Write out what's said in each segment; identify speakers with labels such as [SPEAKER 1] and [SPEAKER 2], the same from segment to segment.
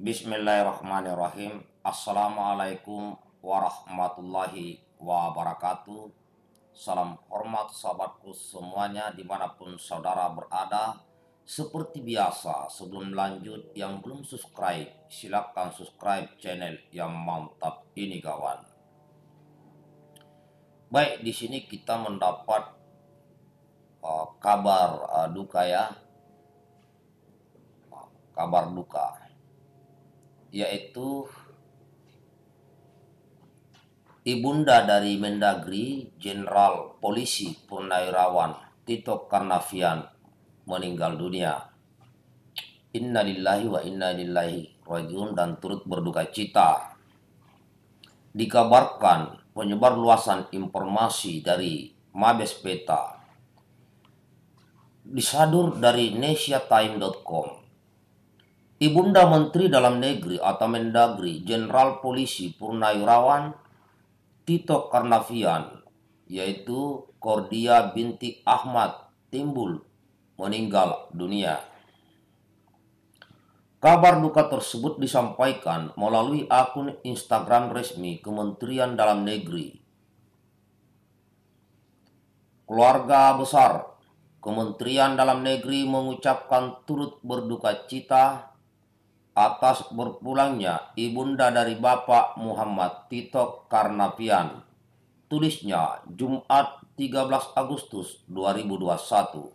[SPEAKER 1] Bismillahirrahmanirrahim. Assalamualaikum warahmatullahi wabarakatuh. Salam hormat sahabatku semuanya dimanapun saudara berada. Seperti biasa, sebelum lanjut yang belum subscribe, silakan subscribe channel yang mantap ini kawan. Baik, di sini kita mendapat uh, kabar uh, duka ya. kabar duka yaitu ibunda dari Mendagri Jenderal Polisi Purnawirawan Tito Karnavian meninggal dunia. Inna lillahi wa inna lillahi rajiun dan turut berduka cita. Dikabarkan penyebar luasan informasi dari Mabes Peta disadur dari nesiatime.com Ibunda Menteri Dalam Negeri atau Mendagri, Jenderal Polisi Purnayurawan Tito Karnavian yaitu Kordia binti Ahmad Timbul meninggal dunia. Kabar duka tersebut disampaikan melalui akun Instagram resmi Kementerian Dalam Negeri. Keluarga besar Kementerian Dalam Negeri mengucapkan turut berduka cita atas berpulangnya ibunda dari Bapak Muhammad Tito Karnavian. Tulisnya Jumat 13 Agustus 2021.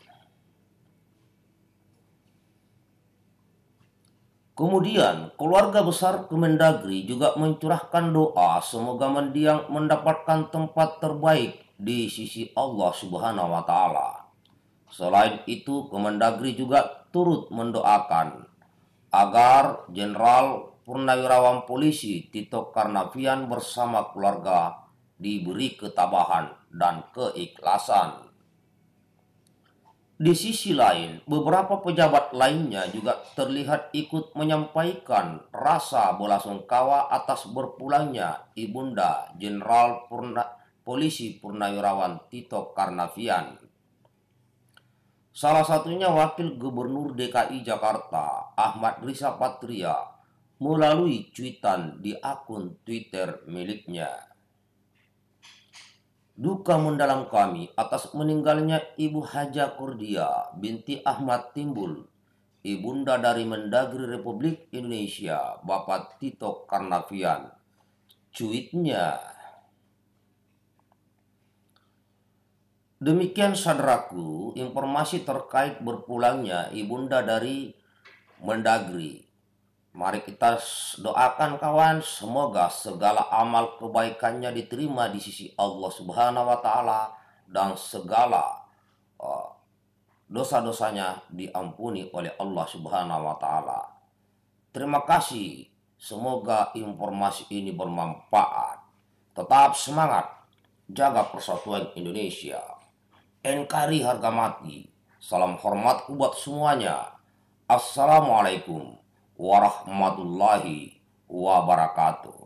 [SPEAKER 1] Kemudian, keluarga besar Kemendagri juga mencurahkan doa semoga mendiang mendapatkan tempat terbaik di sisi Allah Subhanahu wa taala. Selain itu, Kemendagri juga turut mendoakan agar Jenderal Purnawirawan Polisi Tito Karnavian bersama keluarga diberi ketabahan dan keikhlasan. Di sisi lain, beberapa pejabat lainnya juga terlihat ikut menyampaikan rasa belasungkawa atas berpulangnya Ibunda Jenderal Purna, Polisi Purnawirawan Tito Karnavian. Salah satunya Wakil Gubernur DKI Jakarta Ahmad Risa Patria melalui cuitan di akun Twitter miliknya. Duka mendalam kami atas meninggalnya Ibu Haja Kordia binti Ahmad Timbul, ibunda dari Mendagri Republik Indonesia, Bapak Tito Karnavian. Cuitnya Demikian saudaraku, informasi terkait berpulangnya ibunda dari Mendagri. Mari kita doakan kawan, semoga segala amal kebaikannya diterima di sisi Allah Subhanahu wa taala dan segala eh, dosa-dosanya diampuni oleh Allah Subhanahu wa taala. Terima kasih. Semoga informasi ini bermanfaat. Tetap semangat jaga persatuan Indonesia. NKRI harga mati. Salam hormat buat semuanya. Assalamualaikum warahmatullahi wabarakatuh.